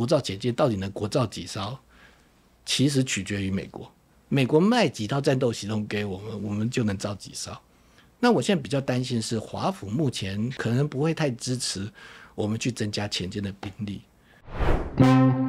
国造潜艇到底能国造几艘？其实取决于美国，美国卖几套战斗系统给我们，我们就能造几艘。那我现在比较担心是，华府目前可能不会太支持我们去增加潜艇的兵力。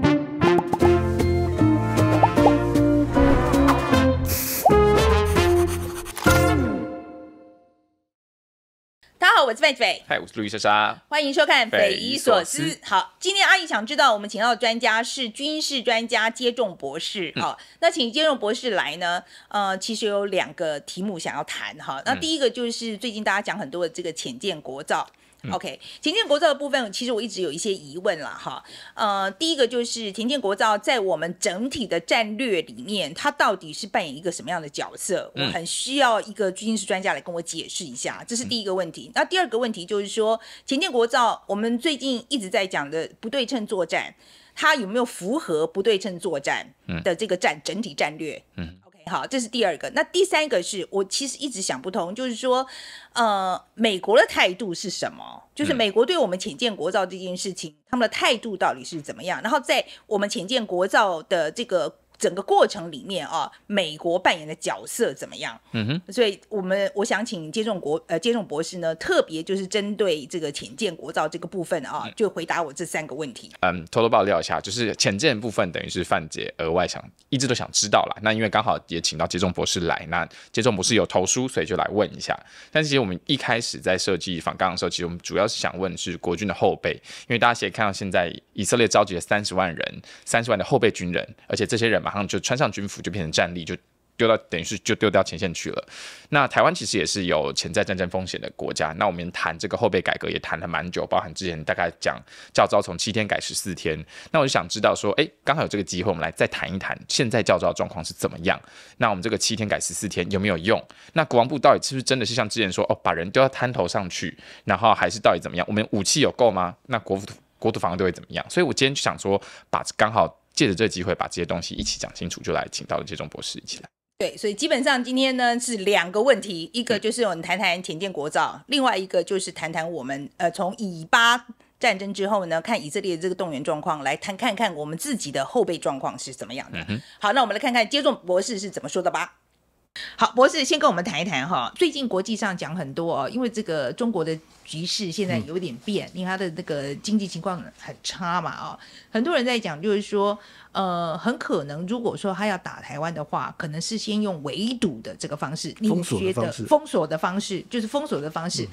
我是费费，嗨，我是路易莎莎，欢迎收看《匪夷所思》。好，今天阿姨想知道，我们请到的专家是军事专家接种博士。好，那请接种博士来呢？呃，其实有两个题目想要谈哈。那第一个就是最近大家讲很多的这个浅见国造。O.K. 田建国造的部分，其实我一直有一些疑问了哈。呃，第一个就是田建国造在我们整体的战略里面，它到底是扮演一个什么样的角色？我很需要一个军事专家来跟我解释一下，这是第一个问题。那第二个问题就是说，田建国造，我们最近一直在讲的不对称作战，它有没有符合不对称作战的这个战整体战略？嗯。好，这是第二个。那第三个是我其实一直想不通，就是说，呃，美国的态度是什么？就是美国对我们浅见国造这件事情，他们的态度到底是怎么样？然后在我们浅见国造的这个。整个过程里面啊，美国扮演的角色怎么样？嗯哼，所以我们我想请接种国呃接种博士呢，特别就是针对这个浅见国造这个部分啊，就回答我这三个问题。嗯，偷偷爆料一下，就是浅见部分等于是范姐额外想一直都想知道啦。那因为刚好也请到接种博士来，那接种博士有投书，所以就来问一下。但是其实我们一开始在设计访纲的时候，其实我们主要是想问是国军的后备，因为大家可以看到现在以色列召集了三十万人，三十万的后备军人，而且这些人嘛。然后就穿上军服就变成战力，就丢到等于是就丢到前线去了。那台湾其实也是有潜在战争风险的国家。那我们谈这个后备改革也谈了蛮久，包含之前大概讲教招从七天改十四天。那我就想知道说，哎，刚好有这个机会，我们来再谈一谈现在教的状况是怎么样。那我们这个七天改十四天有没有用？那国防部到底是不是真的是像之前说，哦，把人丢到滩头上去，然后还是到底怎么样？我们武器有够吗？那国服国土防卫都会怎么样？所以我今天就想说，把刚好。借着这个机会，把这些东西一起讲清楚，就来请到了杰种博士一起来。对，所以基本上今天呢是两个问题，一个就是我们谈谈田建国造，另外一个就是谈谈我们呃从以巴战争之后呢，看以色列的这个动员状况，来谈看看我们自己的后备状况是怎么样的。好，那我们来看看杰种博士是怎么说的吧。好，博士先跟我们谈一谈哈。最近国际上讲很多哦，因为这个中国的局势现在有点变，因为他的那个经济情况很差嘛啊，很多人在讲，就是说，呃，很可能如果说他要打台湾的话，可能是先用围堵的这个方式，你觉的封锁的方式就是封锁的方式。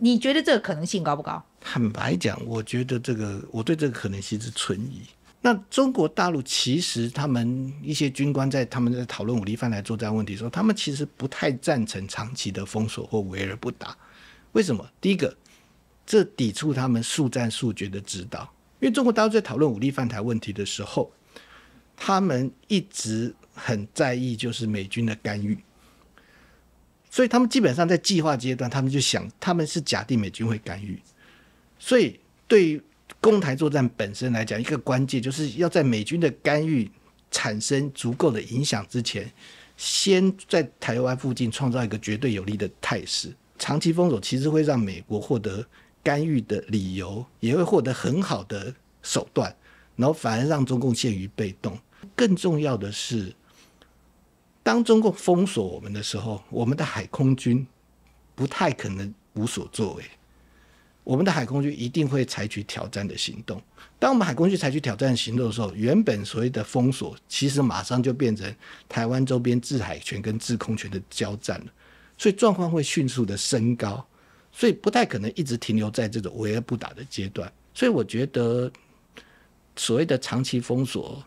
你觉得这个可能性高不高？坦白讲，我觉得这个我对这个可能性是存疑。那中国大陆其实，他们一些军官在他们在讨论武力犯台作战问题的时候，他们其实不太赞成长期的封锁或围而不打。为什么？第一个，这抵触他们速战速决的指导。因为中国大陆在讨论武力犯台问题的时候，他们一直很在意就是美军的干预，所以他们基本上在计划阶段，他们就想他们是假定美军会干预，所以对于。攻台作战本身来讲，一个关键就是要在美军的干预产生足够的影响之前，先在台湾附近创造一个绝对有利的态势。长期封锁其实会让美国获得干预的理由，也会获得很好的手段，然后反而让中共陷于被动。更重要的是，当中共封锁我们的时候，我们的海空军不太可能无所作为。我们的海空军一定会采取挑战的行动。当我们海空军采取挑战行动的时候，原本所谓的封锁，其实马上就变成台湾周边制海权跟制空权的交战了。所以状况会迅速的升高，所以不太可能一直停留在这种围而不打的阶段。所以我觉得所谓的长期封锁，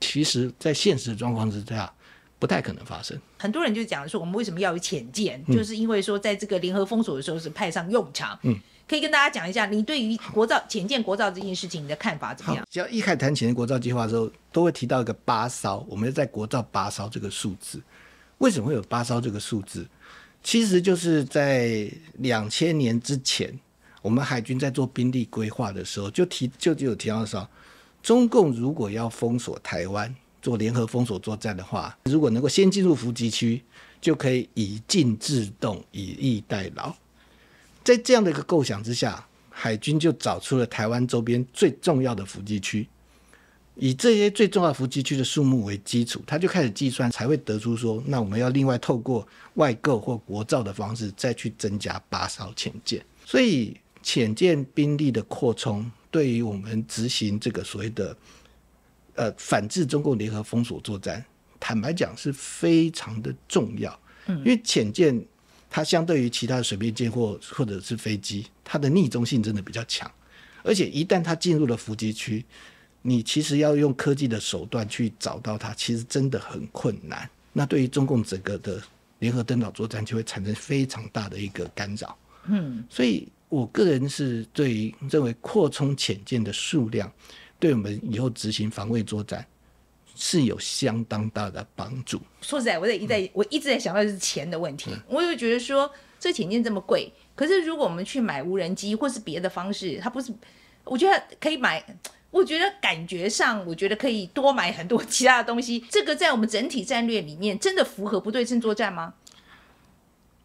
其实在现实状况之下不太可能发生。很多人就讲说，我们为什么要有浅舰？就是因为说，在这个联合封锁的时候是派上用场。嗯。可以跟大家讲一下，你对于国造浅见国造这件事情，你的看法怎么样？只要一开谈浅见国造计划的时候，都会提到一个八艘。我们在国造八艘这个数字，为什么会有八艘这个数字？其实就是在两千年之前，我们海军在做兵力规划的时候，就提就就有提到说，中共如果要封锁台湾做联合封锁作战的话，如果能够先进入伏击区，就可以以静制动，以逸待劳。在这样的一个构想之下，海军就找出了台湾周边最重要的伏击区，以这些最重要的伏击区的数目为基础，他就开始计算，才会得出说，那我们要另外透过外购或国造的方式再去增加八艘潜舰。所以潜舰兵力的扩充，对于我们执行这个所谓的呃反制中共联合封锁作战，坦白讲是非常的重要，嗯，因为潜舰。它相对于其他的水面舰或或者是飞机，它的逆中性真的比较强，而且一旦它进入了伏击区，你其实要用科技的手段去找到它，其实真的很困难。那对于中共整个的联合登岛作战，就会产生非常大的一个干扰。嗯，所以我个人是对于认为扩充潜舰的数量，对我们以后执行防卫作战。是有相当大的帮助。说实在，我在一在我一直在想到就是钱的问题。我又觉得说这钱舰这么贵，可是如果我们去买无人机或是别的方式，它不是，我觉得可以买。我觉得感觉上，我觉得可以多买很多其他的东西。这个在我们整体战略里面，真的符合不对称作战吗？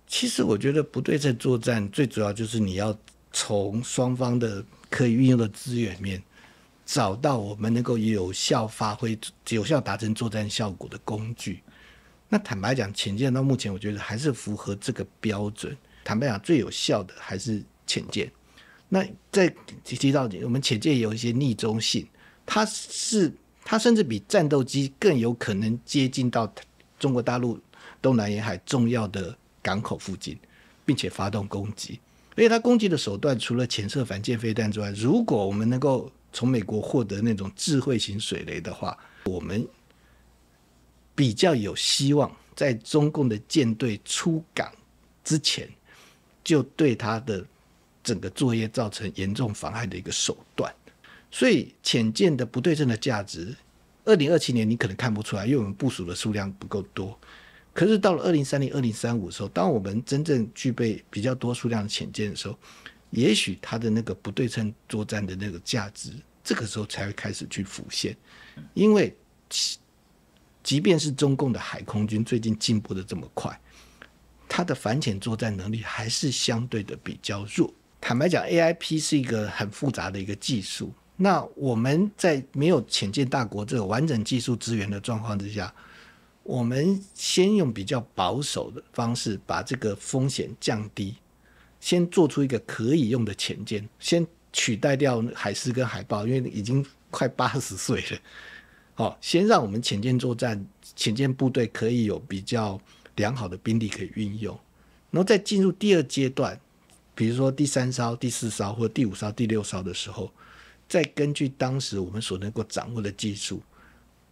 其实我觉得不对称作战最主要就是你要从双方的可以运用的资源面。找到我们能够有效发挥、有效达成作战效果的工具。那坦白讲，潜舰到目前我觉得还是符合这个标准。坦白讲，最有效的还是潜舰。那在提提到，我们潜舰有一些逆中性，它是它甚至比战斗机更有可能接近到中国大陆东南沿海重要的港口附近，并且发动攻击。而且它攻击的手段除了潜射反舰飞弹之外，如果我们能够从美国获得那种智慧型水雷的话，我们比较有希望在中共的舰队出港之前，就对它的整个作业造成严重妨碍的一个手段。所以，潜舰的不对称的价值，二零二七年你可能看不出来，因为我们部署的数量不够多。可是到了二零三零、二零三五的时候，当我们真正具备比较多数量的潜舰的时候，也许它的那个不对称作战的那个价值，这个时候才会开始去浮现。因为，即便是中共的海空军最近进步的这么快，它的反潜作战能力还是相对的比较弱。坦白讲，AIP 是一个很复杂的一个技术。那我们在没有潜舰大国这个完整技术资源的状况之下，我们先用比较保守的方式，把这个风险降低。先做出一个可以用的潜舰，先取代掉海狮跟海豹，因为已经快八十岁了。好，先让我们潜舰作战、潜舰部队可以有比较良好的兵力可以运用。然后再进入第二阶段，比如说第三艘、第四艘或第五艘、第六艘的时候，再根据当时我们所能够掌握的技术，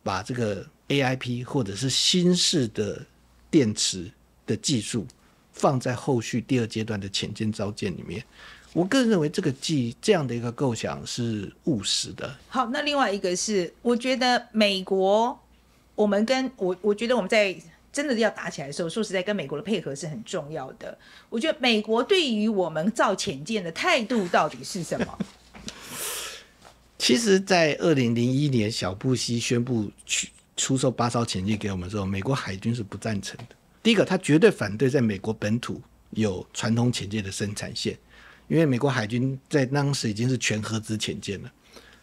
把这个 AIP 或者是新式的电池的技术。放在后续第二阶段的潜舰招建里面，我个人认为这个计这样的一个构想是务实的。好，那另外一个是，我觉得美国，我们跟我，我觉得我们在真的要打起来的时候，说实在，跟美国的配合是很重要的。我觉得美国对于我们造潜舰的态度到底是什么？其实，在二零零一年小布希宣布出出售八艘潜舰给我们的时候，美国海军是不赞成的。第一个，他绝对反对在美国本土有传统潜舰的生产线，因为美国海军在当时已经是全合资潜舰了。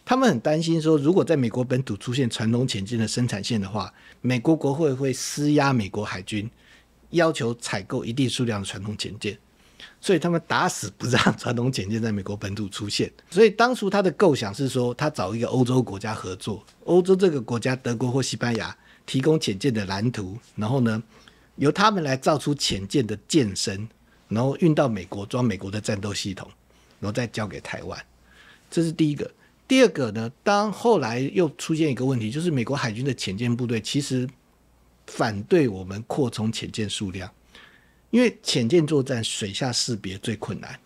他们很担心说，如果在美国本土出现传统潜舰的生产线的话，美国国会会施压美国海军，要求采购一定数量的传统潜舰，所以他们打死不让传统潜舰在美国本土出现。所以当初他的构想是说，他找一个欧洲国家合作，欧洲这个国家，德国或西班牙，提供潜舰的蓝图，然后呢？由他们来造出潜舰的舰身，然后运到美国装美国的战斗系统，然后再交给台湾。这是第一个。第二个呢？当后来又出现一个问题，就是美国海军的潜舰部队其实反对我们扩充潜舰数量，因为潜舰作战水下识别最困难。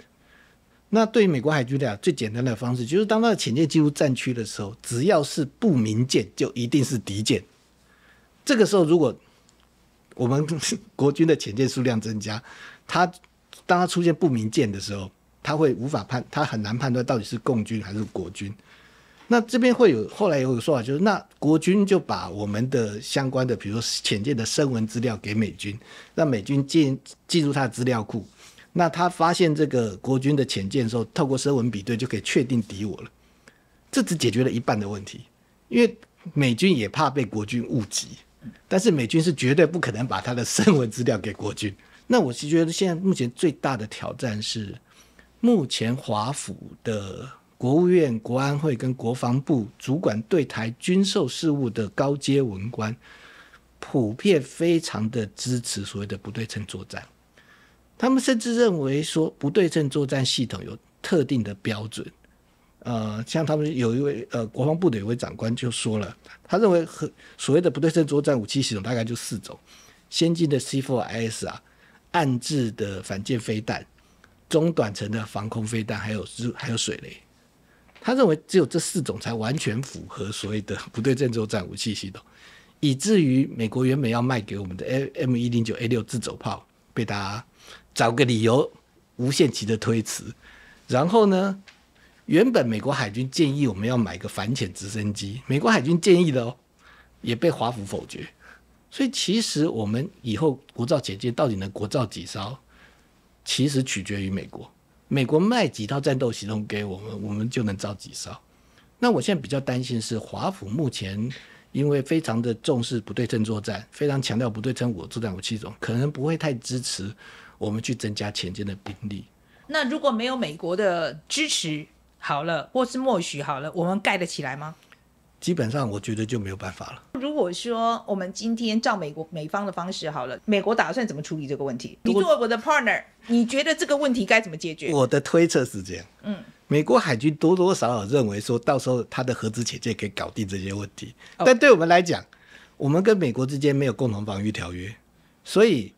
那对于美国海军来讲，最简单的方式就是当他的潜舰进入战区的时候，只要是不明舰，就一定是敌舰。这个时候如果我们国军的潜舰数量增加，他当他出现不明舰的时候，他会无法判，他很难判断到底是共军还是国军。那这边会有后来有个说法，就是那国军就把我们的相关的，比如说潜舰的声纹资料给美军，让美军进进入他的资料库。那他发现这个国军的潜舰的时候，透过声纹比对就可以确定敌我了。这只解决了一半的问题，因为美军也怕被国军误击。但是美军是绝对不可能把他的声纹资料给国军。那我是觉得现在目前最大的挑战是，目前华府的国务院国安会跟国防部主管对台军售事务的高阶文官，普遍非常的支持所谓的不对称作战。他们甚至认为说不对称作战系统有特定的标准。呃，像他们有一位呃，国防部的一位长官就说了，他认为和所谓的不对称作战武器系统大概就四种：先进的 c 4 i s 啊，暗制的反舰飞弹、中短程的防空飞弹，还有还有水雷。他认为只有这四种才完全符合所谓的不对称作战武器系统，以至于美国原本要卖给我们的 M M 一零九 A 六自走炮，被他找个理由无限期的推迟，然后呢？原本美国海军建议我们要买个反潜直升机，美国海军建议的哦，也被华府否决。所以其实我们以后国造潜艇到底能国造几艘，其实取决于美国。美国卖几套战斗系统给我们，我们就能造几艘。那我现在比较担心是华府目前因为非常的重视不对称作战，非常强调不对称武作战武器中，可能不会太支持我们去增加潜艇的兵力。那如果没有美国的支持？好了，或是默许好了，我们盖得起来吗？基本上，我觉得就没有办法了。如果说我们今天照美国美方的方式好了，美国打算怎么处理这个问题？你作为我的 partner，你觉得这个问题该怎么解决？我的推测是这样：嗯，美国海军多多少少认为说到时候他的核子潜业可以搞定这些问题，但对我们来讲，我们跟美国之间没有共同防御条约，所以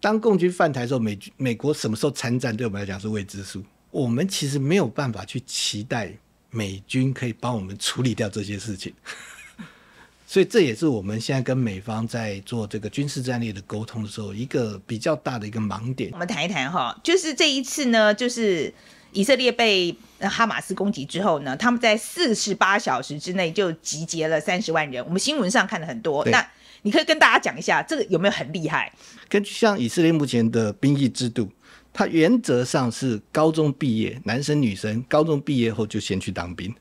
当共军犯台的时候，美美国什么时候参战，对我们来讲是未知数。我们其实没有办法去期待美军可以帮我们处理掉这些事情，所以这也是我们现在跟美方在做这个军事战略的沟通的时候一个比较大的一个盲点。我们谈一谈哈，就是这一次呢，就是以色列被哈马斯攻击之后呢，他们在四十八小时之内就集结了三十万人。我们新闻上看了很多，那你可以跟大家讲一下，这个有没有很厉害？根据像以色列目前的兵役制度。他原则上是高中毕业，男生女生高中毕业后就先去当兵。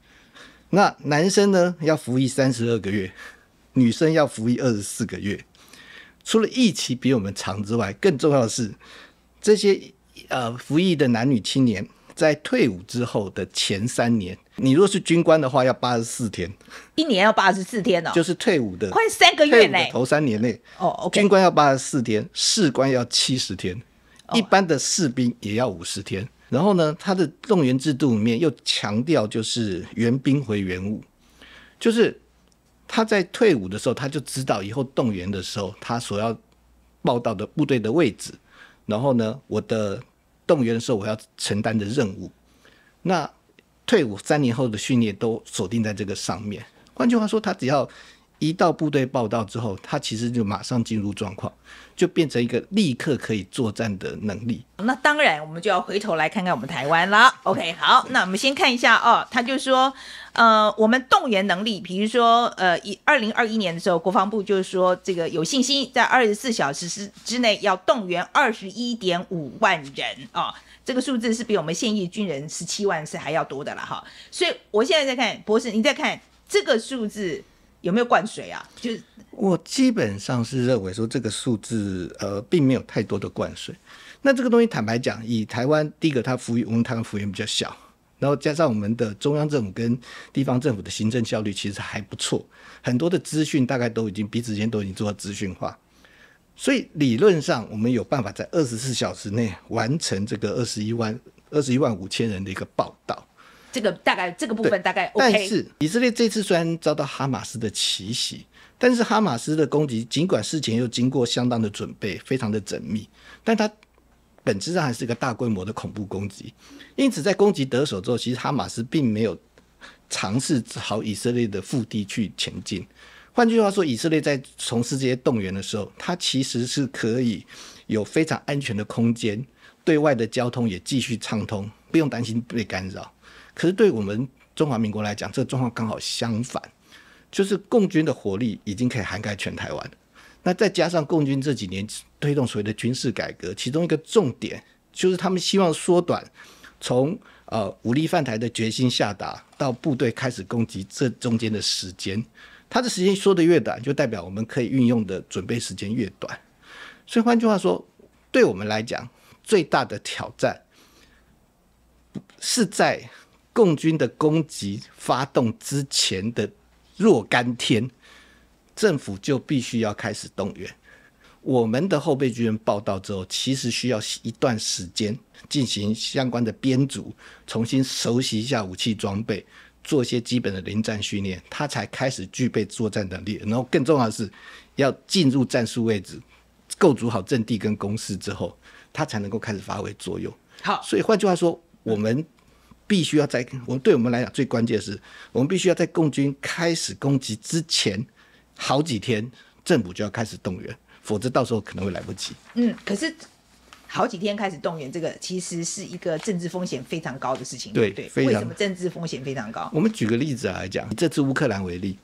那男生呢，要服役三十二个月，女生要服役二十四个月。除了役期比我们长之外，更重要的是，这些呃服役的男女青年在退伍之后的前三年，你若是军官的话，要八十四天，一年要八十四天呢，就是退伍的快三个月嘞。头三年内哦，军官要八十四天，士官要七十天。一般的士兵也要五十天，然后呢，他的动员制度里面又强调就是援兵回援伍，就是他在退伍的时候，他就知道以后动员的时候他所要报道的部队的位置，然后呢，我的动员的时候我要承担的任务，那退伍三年后的训练都锁定在这个上面。换句话说，他只要。一到部队报道之后，他其实就马上进入状况，就变成一个立刻可以作战的能力。那当然，我们就要回头来看看我们台湾了。OK，好，那我们先看一下哦。他就说，呃，我们动员能力，比如说，呃，二零二一年的时候，国防部就是说，这个有信心在二十四小时之之内要动员二十一点五万人啊。这个数字是比我们现役军人十七万是还要多的了哈。所以我现在在看博士，你再看这个数字。有没有灌水啊？就是我基本上是认为说这个数字，呃，并没有太多的灌水。那这个东西坦白讲，以台湾第一个，它幅员我们台湾幅员比较小，然后加上我们的中央政府跟地方政府的行政效率其实还不错，很多的资讯大概都已经彼此间都已经做到资讯化，所以理论上我们有办法在二十四小时内完成这个二十一万二十一万五千人的一个报道。这个大概这个部分大概，但是以色列这次虽然遭到哈马斯的奇袭，但是哈马斯的攻击尽管事情又经过相当的准备，非常的缜密，但它本质上还是一个大规模的恐怖攻击。因此，在攻击得手之后，其实哈马斯并没有尝试朝以色列的腹地去前进。换句话说，以色列在从事这些动员的时候，它其实是可以有非常安全的空间，对外的交通也继续畅通，不用担心被干扰。可是，对我们中华民国来讲，这个状况刚好相反，就是共军的火力已经可以涵盖全台湾。那再加上共军这几年推动所谓的军事改革，其中一个重点就是他们希望缩短从呃武力犯台的决心下达到部队开始攻击这中间的时间。他的时间缩得越短，就代表我们可以运用的准备时间越短。所以换句话说，对我们来讲，最大的挑战是在。共军的攻击发动之前的若干天，政府就必须要开始动员我们的后备军人报到之后，其实需要一段时间进行相关的编组，重新熟悉一下武器装备，做一些基本的临战训练，他才开始具备作战能力。然后更重要的是，要进入战术位置，构筑好阵地跟攻势之后，他才能够开始发挥作用。好，所以换句话说，我们。必须要在我们对我们来讲，最关键的是，我们必须要在共军开始攻击之前好几天，政府就要开始动员，否则到时候可能会来不及。嗯，可是好几天开始动员，这个其实是一个政治风险非常高的事情。对对，为什么政治风险非常高？我们举个例子来讲，以这次乌克兰为例，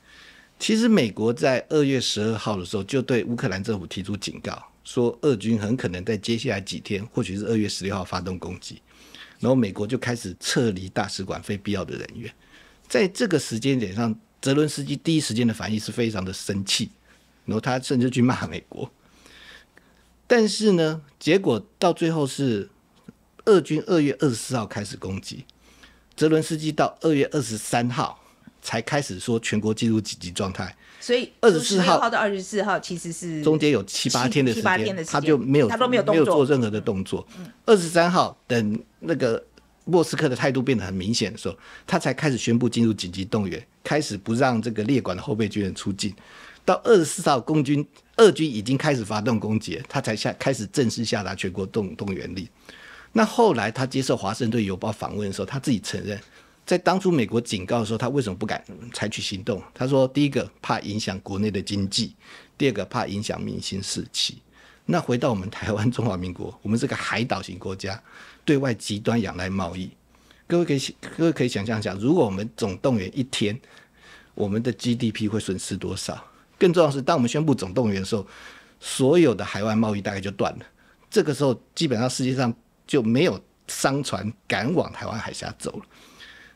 其实美国在二月十二号的时候就对乌克兰政府提出警告，说俄军很可能在接下来几天，或许是二月十六号发动攻击。然后美国就开始撤离大使馆非必要的人员，在这个时间点上，泽伦斯基第一时间的反应是非常的生气，然后他甚至去骂美国，但是呢，结果到最后是俄军二月二十四号开始攻击，泽伦斯基到二月二十三号才开始说全国进入紧急状态。所以二十四号到二十四号其实是中间有七八天的时间，他就没有他都没有没有做任何的动作。二十三号等那个莫斯科的态度变得很明显的时候，他才开始宣布进入紧急动员，开始不让这个列管的后备军人出境。到二十四号，共军二军已经开始发动攻击，他才下开始正式下达全国动动员令。那后来他接受华盛顿邮报访问的时候，他自己承认。在当初美国警告的时候，他为什么不敢采取行动？他说：第一个怕影响国内的经济，第二个怕影响民心士气。那回到我们台湾中华民国，我们是个海岛型国家，对外极端仰赖贸易。各位可以各位可以想象一下，如果我们总动员一天，我们的 GDP 会损失多少？更重要的是，当我们宣布总动员的时候，所有的海外贸易大概就断了。这个时候，基本上世界上就没有商船敢往台湾海峡走了。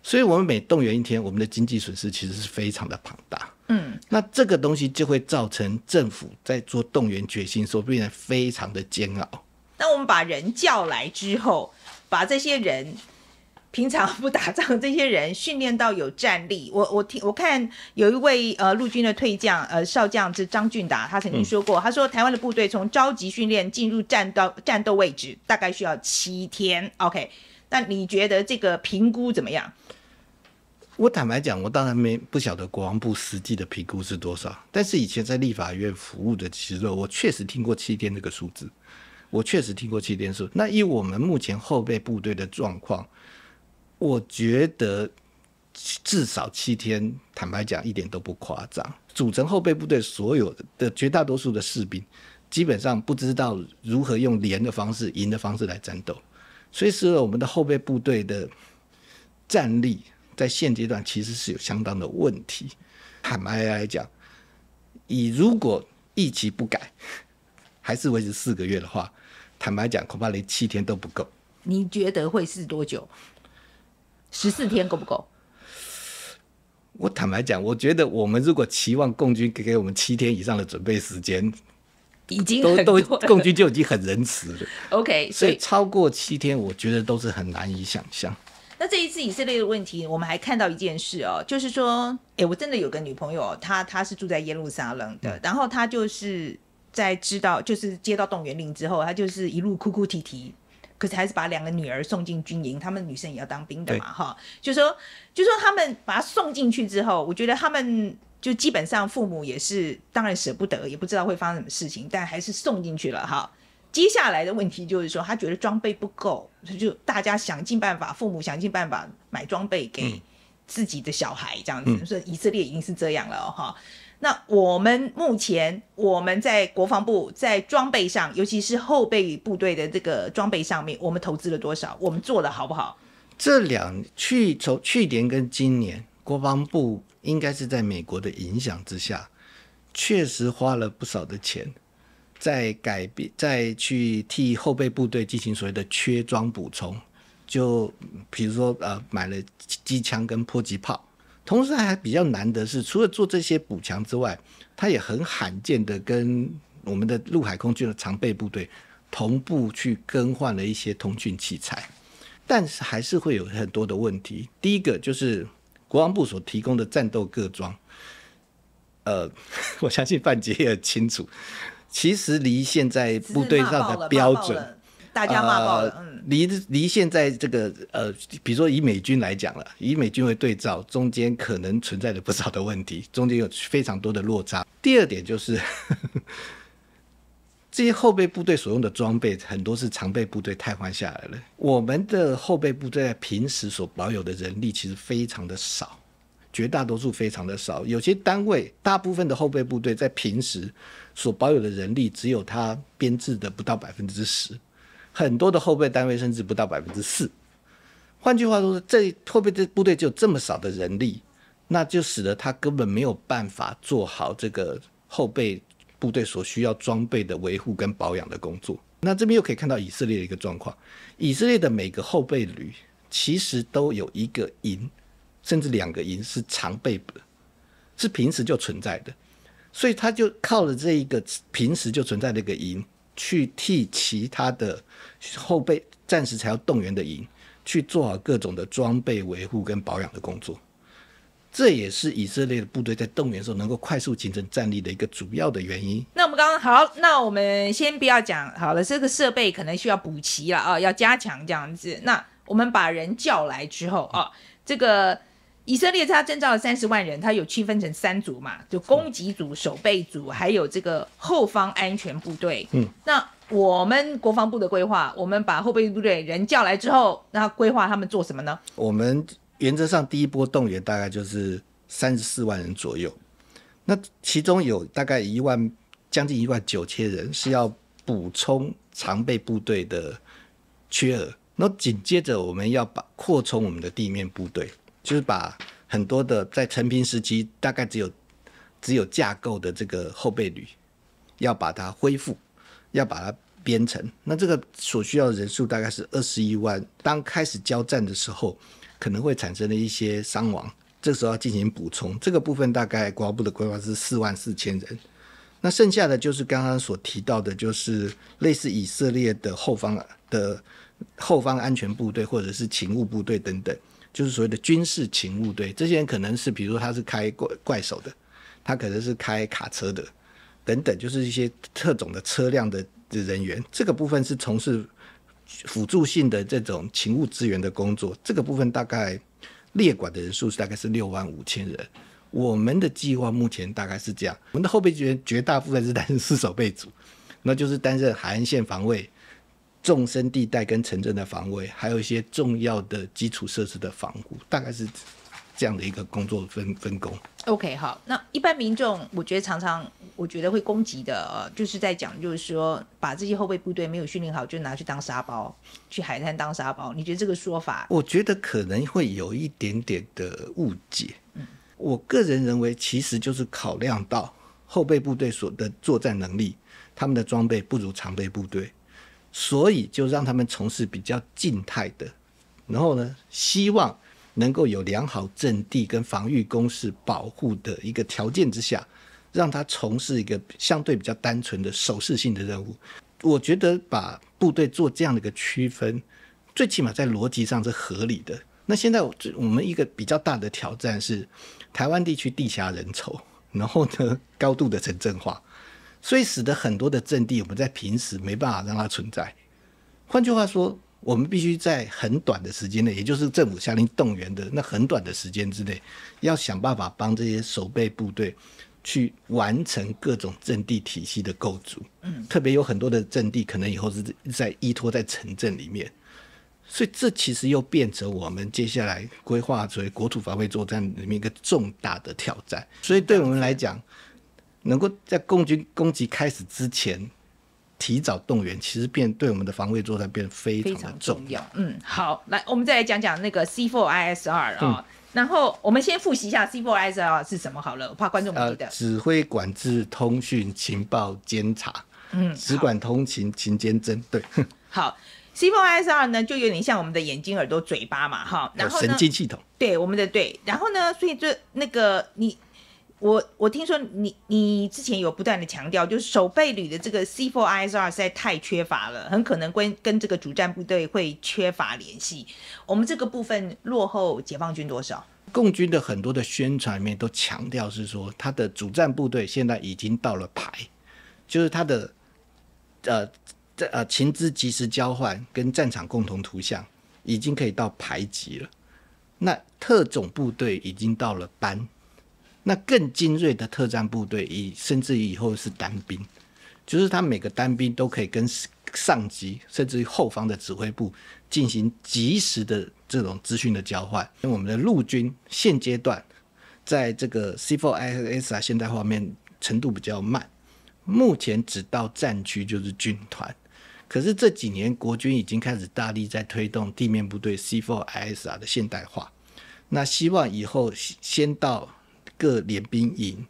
所以，我们每动员一天，我们的经济损失其实是非常的庞大。嗯，那这个东西就会造成政府在做动员决心时候变得非常的煎熬。那我们把人叫来之后，把这些人平常不打仗这些人训练到有战力。我我听我看有一位呃陆军的退将呃少将是张俊达，他曾经说过，他说台湾的部队从召集训练进入战斗战斗位置，大概需要七天。OK，那你觉得这个评估怎么样？我坦白讲，我当然没不晓得国防部实际的评估是多少。但是以前在立法院服务的时候，我确实听过七天这个数字，我确实听过七天数。那以我们目前后备部队的状况，我觉得至少七天，坦白讲一点都不夸张。组成后备部队所有的绝大多数的士兵，基本上不知道如何用连的方式、赢的方式来战斗，所以使得我们的后备部队的战力。在现阶段，其实是有相当的问题。坦白来讲，以如果一情不改，还是维持四个月的话，坦白讲，恐怕连七天都不够。你觉得会是多久？十四天够不够？我坦白讲，我觉得我们如果期望共军给我们七天以上的准备时间，已经都都共军就已经很仁慈了。OK，所以超过七天，我觉得都是很难以想象。那这一次以色列的问题，我们还看到一件事哦，就是说，哎，我真的有个女朋友，她她是住在耶路撒冷的，然后她就是在知道，就是接到动员令之后，她就是一路哭哭啼啼，可是还是把两个女儿送进军营，她们女生也要当兵的嘛，哈，就说就说他们把她送进去之后，我觉得他们就基本上父母也是当然舍不得，也不知道会发生什么事情，但还是送进去了，哈。接下来的问题就是说，他觉得装备不够，就大家想尽办法，父母想尽办法买装备给自己的小孩，这样子。说以色列已经是这样了哈。那我们目前我们在国防部在装备上，尤其是后备部队的这个装备上面，我们投资了多少？我们做了好不好？这两去从去年跟今年，国防部应该是在美国的影响之下，确实花了不少的钱。在改变、再去替后备部队进行所谓的缺装补充，就比如说，呃，买了机枪跟迫击炮。同时，还比较难得是，除了做这些补强之外，它也很罕见的跟我们的陆海空军的常备部队同步去更换了一些通讯器材。但是，还是会有很多的问题。第一个就是国防部所提供的战斗各装，呃，我相信范杰也清楚。其实离现在部队上的标准，大家了。离离现在这个呃，比如说以美军来讲了，以美军为对照，中间可能存在着不少的问题，中间有非常多的落差。第二点就是，这些后备部队所用的装备很多是常备部队替换下来了。我们的后备部队平时所保有的人力其实非常的少。绝大多数非常的少，有些单位大部分的后备部队在平时所保有的人力只有他编制的不到百分之十，很多的后备单位甚至不到百分之四。换句话说，这后备这部队就这么少的人力，那就使得他根本没有办法做好这个后备部队所需要装备的维护跟保养的工作。那这边又可以看到以色列的一个状况：以色列的每个后备旅其实都有一个营。甚至两个营是常备的，是平时就存在的，所以他就靠着这一个平时就存在的一个营，去替其他的后备、暂时才要动员的营，去做好各种的装备维护跟保养的工作。这也是以色列的部队在动员时候能够快速形成战力的一个主要的原因。那我们刚刚好，那我们先不要讲好了，这个设备可能需要补齐了啊，要加强这样子。那我们把人叫来之后啊，这个。以色列他征召了三十万人，他有区分成三组嘛，就攻击组、守备组，还有这个后方安全部队。嗯，那我们国防部的规划，我们把后备部队人叫来之后，那规划他们做什么呢？我们原则上第一波动员大概就是三十四万人左右，那其中有大概一万将近一万九千人是要补充常备部队的缺额，那紧接着我们要把扩充我们的地面部队。就是把很多的在成平时期大概只有只有架构的这个后备旅，要把它恢复，要把它编成。那这个所需要的人数大概是二十一万。当开始交战的时候，可能会产生了一些伤亡，这时候要进行补充。这个部分大概国防部的规划是四万四千人。那剩下的就是刚刚所提到的，就是类似以色列的后方的后方安全部队或者是勤务部队等等。就是所谓的军事勤务队，这些人可能是，比如说他是开怪怪兽的，他可能是开卡车的，等等，就是一些特种的车辆的人员。这个部分是从事辅助性的这种勤务资源的工作。这个部分大概列管的人数大概是六万五千人。我们的计划目前大概是这样：我们的后备人绝大部分是担任四守备组，那就是担任海岸线防卫。纵深地带跟城镇的防卫，还有一些重要的基础设施的防护，大概是这样的一个工作分分工。OK，好，那一般民众，我觉得常常我觉得会攻击的，呃，就是在讲，就是说，把这些后备部队没有训练好，就拿去当沙包，去海滩当沙包。你觉得这个说法？我觉得可能会有一点点的误解。嗯，我个人认为，其实就是考量到后备部队所的作战能力，他们的装备不如常备部队。所以就让他们从事比较静态的，然后呢，希望能够有良好阵地跟防御工事保护的一个条件之下，让他从事一个相对比较单纯的守势性的任务。我觉得把部队做这样的一个区分，最起码在逻辑上是合理的。那现在我们一个比较大的挑战是，台湾地区地狭人稠，然后呢，高度的城镇化。所以使得很多的阵地，我们在平时没办法让它存在。换句话说，我们必须在很短的时间内，也就是政府下令动员的那很短的时间之内，要想办法帮这些守备部队去完成各种阵地体系的构筑。嗯，特别有很多的阵地可能以后是在依托在城镇里面，所以这其实又变成我们接下来规划作为国土防卫作战里面一个重大的挑战。所以对我们来讲。能够在共军攻击开始之前提早动员，其实变对我们的防卫作战变得非常的重要。嗯，好，来，我们再来讲讲那个 c four i s r 啊。然后我们先复习一下 c four i s r 是什么好了，我怕观众不记得。指挥、管制、通讯、情报、监察。嗯，只管通勤勤监针对。好 c four i s r 呢，就有点像我们的眼睛、耳朵、嘴巴嘛，哈。然后神经系统。对我们的对，然后呢，所以就那个你。我我听说你你之前有不断的强调，就是守备旅的这个 C4ISR 在太缺乏了，很可能跟跟这个主战部队会缺乏联系。我们这个部分落后解放军多少？共军的很多的宣传面都强调是说，他的主战部队现在已经到了排，就是他的呃呃情资及时交换跟战场共同图像已经可以到排级了。那特种部队已经到了班。那更精锐的特战部队以甚至以后是单兵，就是他每个单兵都可以跟上级甚至于后方的指挥部进行及时的这种资讯的交换。那我们的陆军现阶段在这个 c 4 i s 现代化面程度比较慢，目前只到战区就是军团。可是这几年国军已经开始大力在推动地面部队 C4ISR 的现代化，那希望以后先到。个联兵营，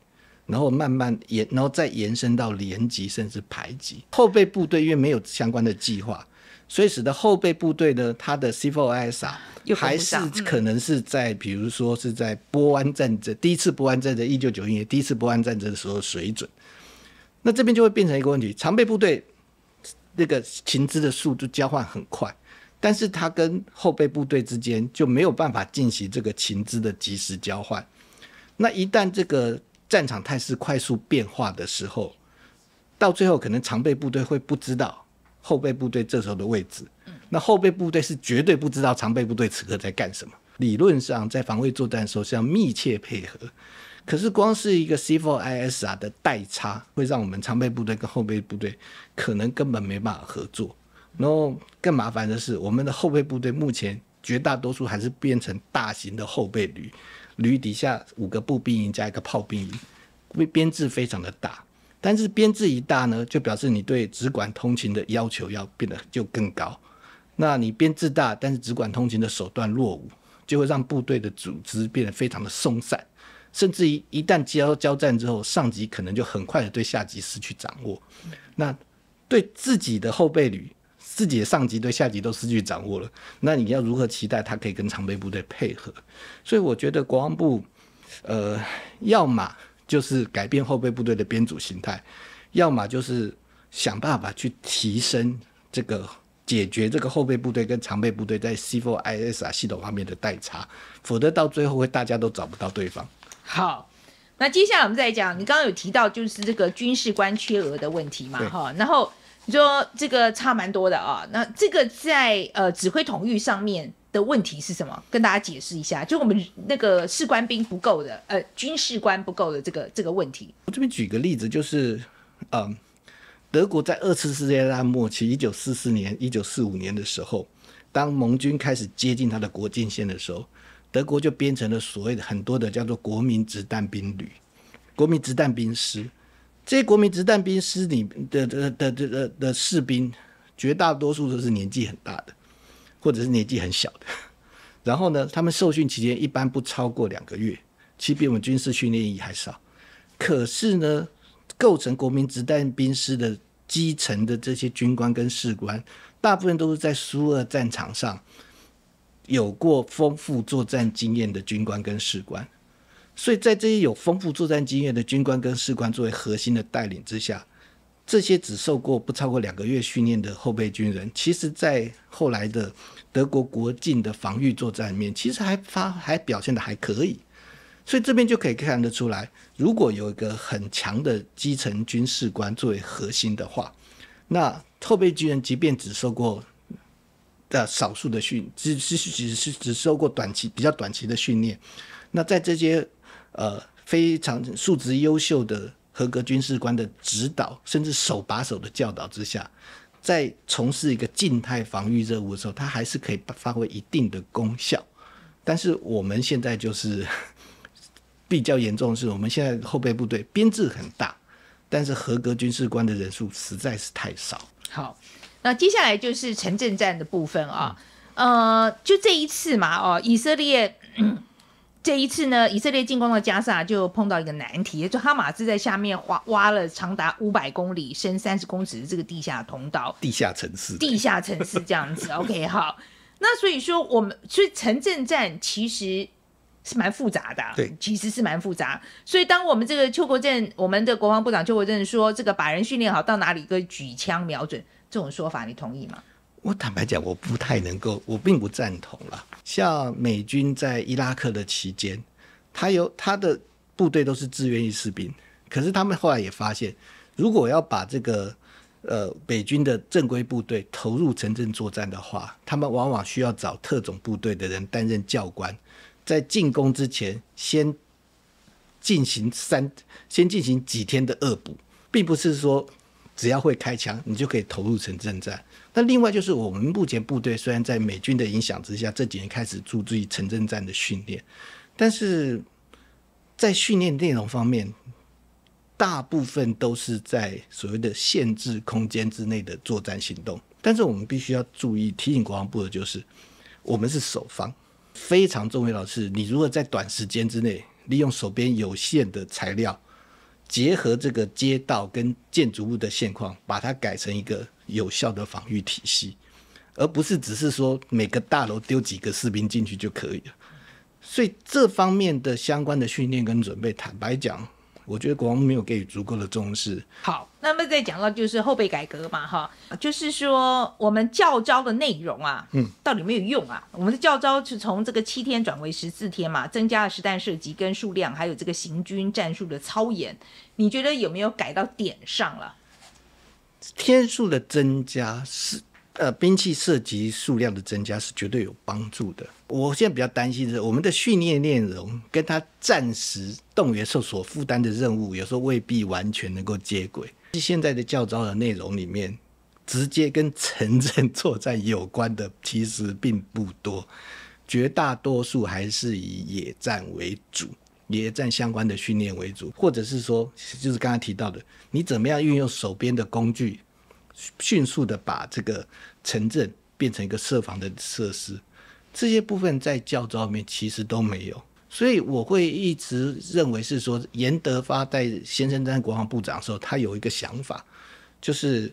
然后慢慢延，然后再延伸到连级甚至排级。后备部队因为没有相关的计划，所以使得后备部队呢，它的 C4ISR 还是可能是在比如说是在波湾战争第一次波湾战争1991年第一次波湾战争的时候水准。那这边就会变成一个问题：常备部队那个情资的速度交换很快，但是他跟后备部队之间就没有办法进行这个情资的及时交换。那一旦这个战场态势快速变化的时候，到最后可能常备部队会不知道后备部队这时候的位置，那后备部队是绝对不知道常备部队此刻在干什么。理论上在防卫作战的时候是要密切配合，可是光是一个 C4ISR 的代差，会让我们常备部队跟后备部队可能根本没办法合作。然后更麻烦的是，我们的后备部队目前绝大多数还是变成大型的后备旅。旅底下五个步兵营加一个炮兵营，编制非常的大，但是编制一大呢，就表示你对只管通勤的要求要变得就更高。那你编制大，但是只管通勤的手段落伍，就会让部队的组织变得非常的松散，甚至于一旦交交战之后，上级可能就很快的对下级失去掌握。那对自己的后备旅。自己的上级对下级都失去掌握了，那你要如何期待他可以跟常备部队配合？所以我觉得国防部，呃，要么就是改变后备部队的编组形态，要么就是想办法去提升这个解决这个后备部队跟常备部队在 C4IS 啊系统方面的代差，否则到最后会大家都找不到对方。好，那接下来我们再讲，你刚刚有提到就是这个军事官缺额的问题嘛？哈，然后。你说这个差蛮多的啊，那这个在呃指挥统御上面的问题是什么？跟大家解释一下，就我们那个士官兵不够的，呃，军事官不够的这个这个问题。我这边举个例子，就是嗯，德国在二次世界大战末期，一九四四年、一九四五年的时候，当盟军开始接近他的国境线的时候，德国就编成了所谓的很多的叫做国民子弹兵旅、国民子弹兵师。这些国民子弹兵师里的的的的的士兵，绝大多数都是年纪很大的，或者是年纪很小的。然后呢，他们受训期间一般不超过两个月，其比我们军事训练营还少。可是呢，构成国民子弹兵师的基层的这些军官跟士官，大部分都是在苏俄战场上有过丰富作战经验的军官跟士官。所以在这些有丰富作战经验的军官跟士官作为核心的带领之下，这些只受过不超过两个月训练的后备军人，其实，在后来的德国国境的防御作战面，其实还发还表现的还可以。所以这边就可以看得出来，如果有一个很强的基层军事官作为核心的话，那后备军人即便只受过的少数的训，只是只是只受过短期比较短期的训练，那在这些。呃，非常素质优秀的合格军事官的指导，甚至手把手的教导之下，在从事一个静态防御任务的时候，它还是可以发挥一定的功效。但是我们现在就是 比较严重的是，我们现在后备部队编制很大，但是合格军事官的人数实在是太少。好，那接下来就是城镇战的部分啊，呃，就这一次嘛，哦，以色列。这一次呢，以色列进攻的加沙就碰到一个难题，就哈马斯在下面挖挖了长达五百公里、深三十公尺的这个地下通道，地下城市，地下城市这样子。OK，好。那所以说，我们所以城镇战其实是蛮复杂的，对，其实是蛮复杂。所以，当我们这个邱国正，我们的国防部长邱国正说这个把人训练好到哪里可以举枪瞄准，这种说法，你同意吗？我坦白讲，我不太能够，我并不赞同了。像美军在伊拉克的期间，他有他的部队都是志愿役士兵，可是他们后来也发现，如果要把这个呃美军的正规部队投入城镇作战的话，他们往往需要找特种部队的人担任教官，在进攻之前先进行三先进行几天的恶补，并不是说只要会开枪，你就可以投入城镇战。那另外就是我们目前部队虽然在美军的影响之下，这几年开始注重于城镇战的训练，但是在训练内容方面，大部分都是在所谓的限制空间之内的作战行动。但是我们必须要注意提醒国防部的就是，我们是守方，非常重要的是，你如果在短时间之内利用手边有限的材料。结合这个街道跟建筑物的现况，把它改成一个有效的防御体系，而不是只是说每个大楼丢几个士兵进去就可以了。所以这方面的相关的训练跟准备，坦白讲，我觉得国王没有给予足够的重视。好。那么再讲到就是后备改革嘛，哈，就是说我们教招的内容啊，嗯，到底有没有用啊？我们的教招是从这个七天转为十四天嘛，增加了实弹射击跟数量，还有这个行军战术的操演，你觉得有没有改到点上了？天数的增加是，呃，兵器射击数量的增加是绝对有帮助的。我现在比较担心的是，我们的训练内容跟他战时动员时候所负担的任务，有时候未必完全能够接轨。现在的教招的内容里面，直接跟城镇作战有关的其实并不多，绝大多数还是以野战为主，野战相关的训练为主，或者是说，就是刚刚提到的，你怎么样运用手边的工具，迅速的把这个城镇变成一个设防的设施，这些部分在教招里面其实都没有。所以我会一直认为是说，严德发在先生担任国防部长的时候，他有一个想法，就是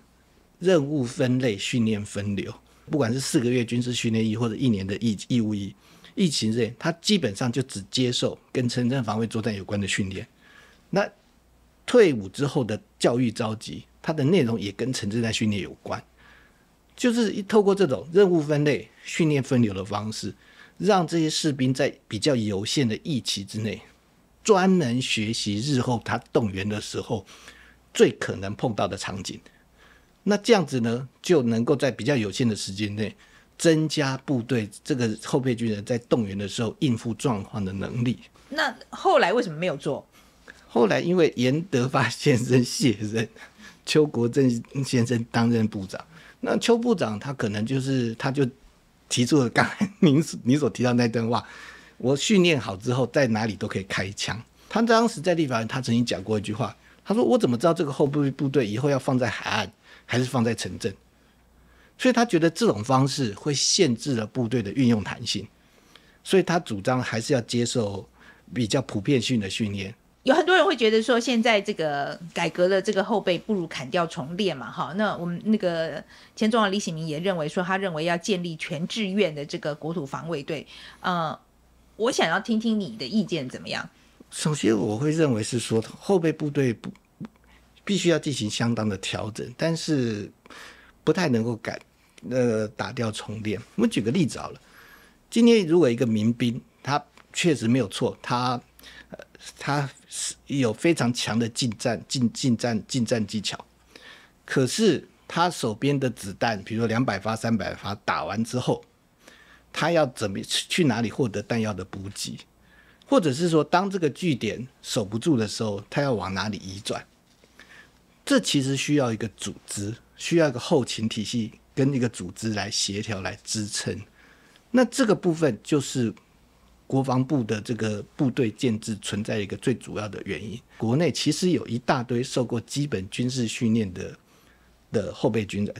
任务分类、训练分流。不管是四个月军事训练营或者一年的义义务役、疫情内，他基本上就只接受跟城镇防卫作战有关的训练。那退伍之后的教育召集，它的内容也跟城镇在训练有关，就是透过这种任务分类、训练分流的方式。让这些士兵在比较有限的疫期之内，专门学习日后他动员的时候最可能碰到的场景。那这样子呢，就能够在比较有限的时间内增加部队这个后备军人在动员的时候应付状况的能力。那后来为什么没有做？后来因为严德发先生卸任，邱国正先生担任部长。那邱部长他可能就是他就。提出了刚才您您 所提到那段话，我训练好之后，在哪里都可以开枪。他当时在立法院，他曾经讲过一句话，他说：“我怎么知道这个后备部队以后要放在海岸还是放在城镇？”所以，他觉得这种方式会限制了部队的运用弹性，所以他主张还是要接受比较普遍性的训练。有很多人会觉得说，现在这个改革的这个后备不如砍掉重练嘛，哈，那我们那个前中央李显明也认为说，他认为要建立全志愿的这个国土防卫队，呃，我想要听听你的意见怎么样？首先，我会认为是说后备部队不必须要进行相当的调整，但是不太能够改，呃，打掉重练。我们举个例子好了，今天如果一个民兵，他确实没有错，他，他。有非常强的近战、近近战、近战技巧，可是他手边的子弹，比如说两百发、三百发打完之后，他要怎么去哪里获得弹药的补给，或者是说，当这个据点守不住的时候，他要往哪里移转？这其实需要一个组织，需要一个后勤体系跟一个组织来协调来支撑。那这个部分就是。国防部的这个部队建制存在一个最主要的原因，国内其实有一大堆受过基本军事训练的的后备军人，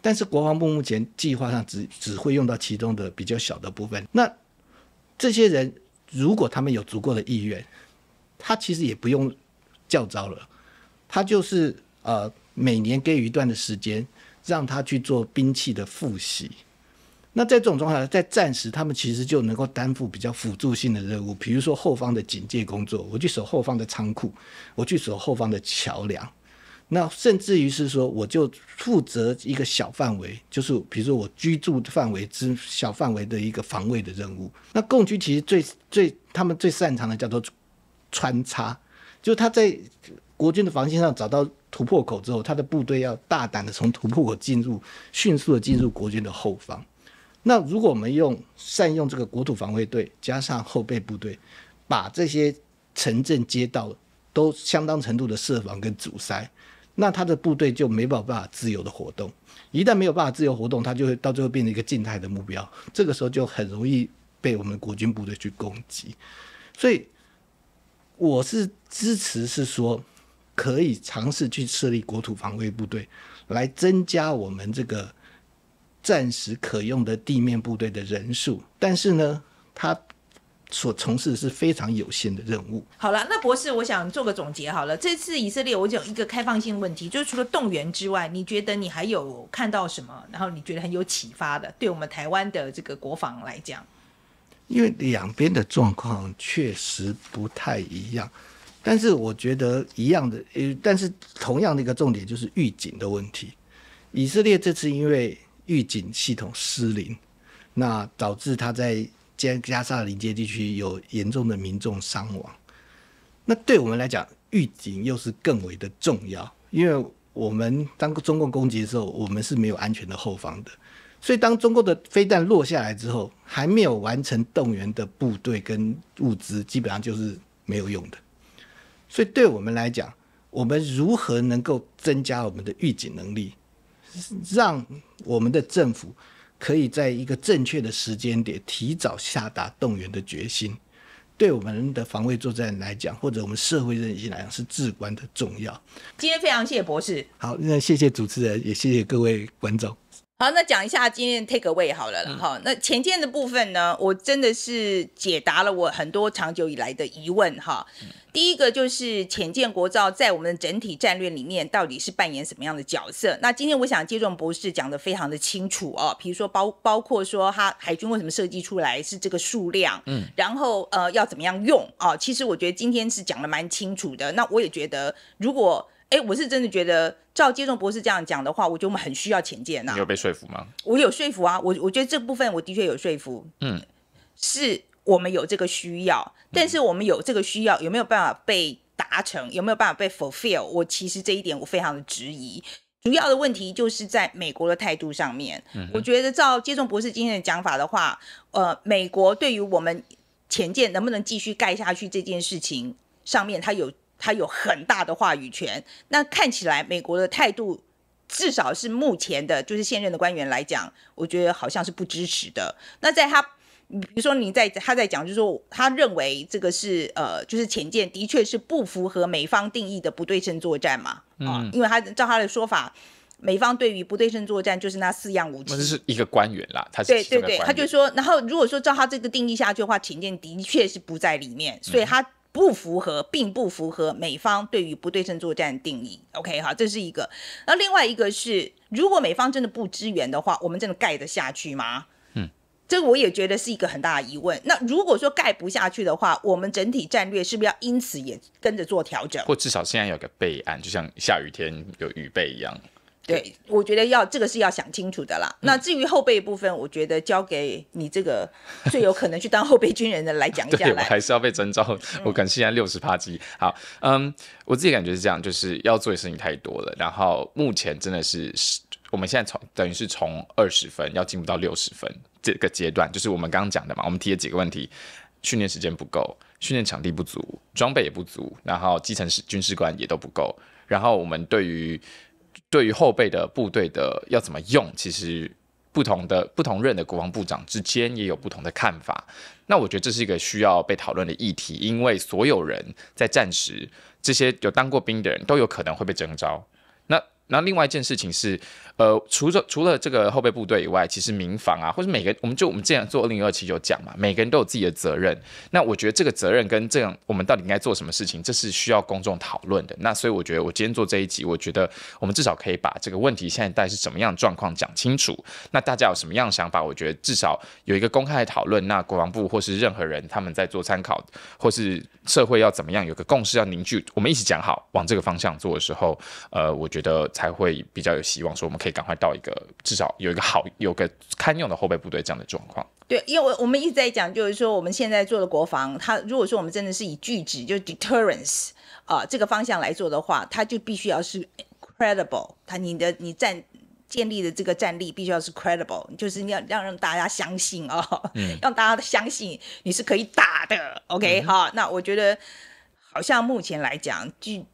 但是国防部目前计划上只只会用到其中的比较小的部分。那这些人如果他们有足够的意愿，他其实也不用教招了，他就是呃每年给予一段的时间让他去做兵器的复习。那在这种状况，在战时，他们其实就能够担负比较辅助性的任务，比如说后方的警戒工作，我去守后方的仓库，我去守后方的桥梁，那甚至于是说，我就负责一个小范围，就是比如说我居住范围之小范围的一个防卫的任务。那共军其实最最他们最擅长的叫做穿插，就他在国军的防线上找到突破口之后，他的部队要大胆的从突破口进入，迅速的进入国军的后方。那如果我们用善用这个国土防卫队加上后备部队，把这些城镇街道都相当程度的设防跟阻塞，那他的部队就没办法自由的活动。一旦没有办法自由活动，他就会到最后变成一个静态的目标。这个时候就很容易被我们国军部队去攻击。所以，我是支持是说，可以尝试去设立国土防卫部队，来增加我们这个。暂时可用的地面部队的人数，但是呢，他所从事的是非常有限的任务。好了，那博士，我想做个总结。好了，这次以色列，我讲一个开放性问题，就是除了动员之外，你觉得你还有看到什么？然后你觉得很有启发的，对我们台湾的这个国防来讲，因为两边的状况确实不太一样，但是我觉得一样的，呃，但是同样的一个重点就是预警的问题。以色列这次因为预警系统失灵，那导致他在加加沙临街地区有严重的民众伤亡。那对我们来讲，预警又是更为的重要，因为我们当中共攻击的时候，我们是没有安全的后方的。所以，当中共的飞弹落下来之后，还没有完成动员的部队跟物资，基本上就是没有用的。所以，对我们来讲，我们如何能够增加我们的预警能力？让我们的政府可以在一个正确的时间点提早下达动员的决心，对我们的防卫作战来讲，或者我们社会韧性来讲，是至关的重要。今天非常谢谢博士，好，那谢谢主持人，也谢谢各位观众。好，那讲一下今天 take away 好了了哈。那前见的部分呢，我真的是解答了我很多长久以来的疑问哈。第一个就是浅见国造在我们的整体战略里面到底是扮演什么样的角色？那今天我想接种博士讲的非常的清楚哦，比如说包包括说他海军为什么设计出来是这个数量，嗯，然后呃要怎么样用啊？其实我觉得今天是讲的蛮清楚的。那我也觉得如果哎，我是真的觉得，照接种博士这样讲的话，我觉得我们很需要前建呐。你有被说服吗？我有说服啊，我我觉得这部分我的确有说服。嗯，是我们有这个需要，但是我们有这个需要，有没有办法被达成？有没有办法被 fulfill？我其实这一点我非常的质疑。主要的问题就是在美国的态度上面，嗯、我觉得照接种博士今天的讲法的话，呃，美国对于我们前建能不能继续盖下去这件事情上面，他有。他有很大的话语权。那看起来，美国的态度，至少是目前的，就是现任的官员来讲，我觉得好像是不支持的。那在他，比如说你在他在讲，就是说他认为这个是呃，就是潜舰的确是不符合美方定义的不对称作战嘛。啊，因为他照他的说法，美方对于不对称作战就是那四样武器。这是一个官员啦，他是对对对，他就说，然后如果说照他这个定义下去的话，潜舰的确是不在里面，所以他。不符合，并不符合美方对于不对称作战定义。OK，好，这是一个。那另外一个是，如果美方真的不支援的话，我们真的盖得下去吗？嗯，这个我也觉得是一个很大的疑问。那如果说盖不下去的话，我们整体战略是不是要因此也跟着做调整？或至少现在有个备案，就像下雨天有雨备一样。对，我觉得要这个是要想清楚的啦。那至于后备部分，我觉得交给你这个 最有可能去当后备军人的来讲一下 还是要被征召，我感觉现在六十八级。好，嗯，我自己感觉是这样，就是要做的事情太多了。然后目前真的是，我们现在从等于是从二十分要进入到六十分这个阶段，就是我们刚刚讲的嘛，我们提了几个问题：训练时间不够，训练场地不足，装备也不足，然后基层士军事官也都不够，然后我们对于。对于后备的部队的要怎么用，其实不同的不同任的国防部长之间也有不同的看法。那我觉得这是一个需要被讨论的议题，因为所有人在战时，这些有当过兵的人都有可能会被征召。那那另外一件事情是。呃，除了除了这个后备部队以外，其实民防啊，或者每个我们就我们之前做二零二七有讲嘛，每个人都有自己的责任。那我觉得这个责任跟这样，我们到底应该做什么事情，这是需要公众讨论的。那所以我觉得我今天做这一集，我觉得我们至少可以把这个问题现在到是怎么样状况讲清楚。那大家有什么样想法？我觉得至少有一个公开的讨论。那国防部或是任何人他们在做参考，或是社会要怎么样有个共识要凝聚，我们一起讲好，往这个方向做的时候，呃，我觉得才会比较有希望。说我们。可以赶快到一个至少有一个好有个堪用的后备部队这样的状况。对，因为我我们一直在讲，就是说我们现在做的国防，它如果说我们真的是以拒止，就是 deterrence 啊这个方向来做的话，它就必须要是 credible。它你的你战建立的这个战力必须要是 credible，就是要让让大家相信哦，让大家相信你是可以打的。OK 哈，那我觉得好像目前来讲距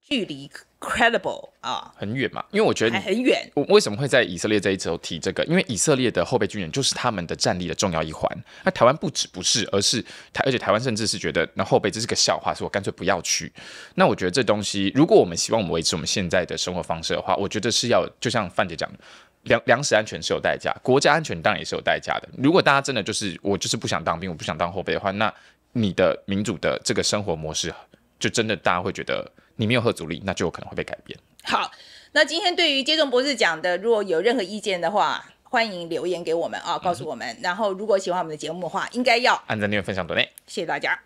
距离。credible 啊，很远嘛，因为我觉得很远。我为什么会在以色列这一周提这个？因为以色列的后备军人就是他们的战力的重要一环。那台湾不止不是，而是台，而且台湾甚至是觉得那后备这是个笑话，所以我干脆不要去。那我觉得这东西，如果我们希望我们维持我们现在的生活方式的话，我觉得是要就像范姐讲，粮粮食安全是有代价，国家安全当然也是有代价的。如果大家真的就是我就是不想当兵，我不想当后备的话，那你的民主的这个生活模式就真的大家会觉得。你没有核阻力，那就有可能会被改变。好，那今天对于接种博士讲的，如果有任何意见的话，欢迎留言给我们啊，告诉我们。然后如果喜欢我们的节目的话，应该要按在订阅分享多内，谢谢大家。